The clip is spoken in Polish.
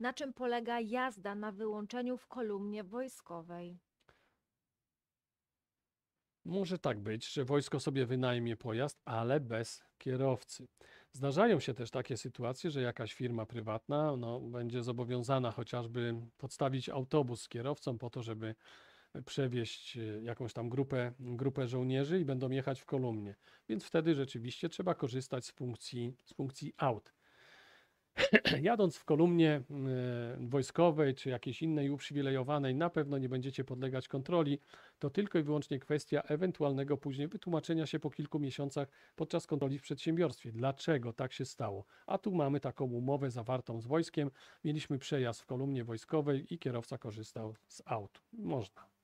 Na czym polega jazda na wyłączeniu w kolumnie wojskowej? Może tak być, że wojsko sobie wynajmie pojazd, ale bez kierowcy. Zdarzają się też takie sytuacje, że jakaś firma prywatna no, będzie zobowiązana chociażby podstawić autobus z kierowcą po to, żeby przewieźć e, jakąś tam grupę, grupę żołnierzy i będą jechać w kolumnie. Więc wtedy rzeczywiście trzeba korzystać z funkcji, z funkcji aut. jadąc w kolumnie e, wojskowej czy jakiejś innej uprzywilejowanej, na pewno nie będziecie podlegać kontroli. To tylko i wyłącznie kwestia ewentualnego później wytłumaczenia się po kilku miesiącach podczas kontroli w przedsiębiorstwie. Dlaczego tak się stało? A tu mamy taką umowę zawartą z wojskiem. Mieliśmy przejazd w kolumnie wojskowej i kierowca korzystał z aut. Można.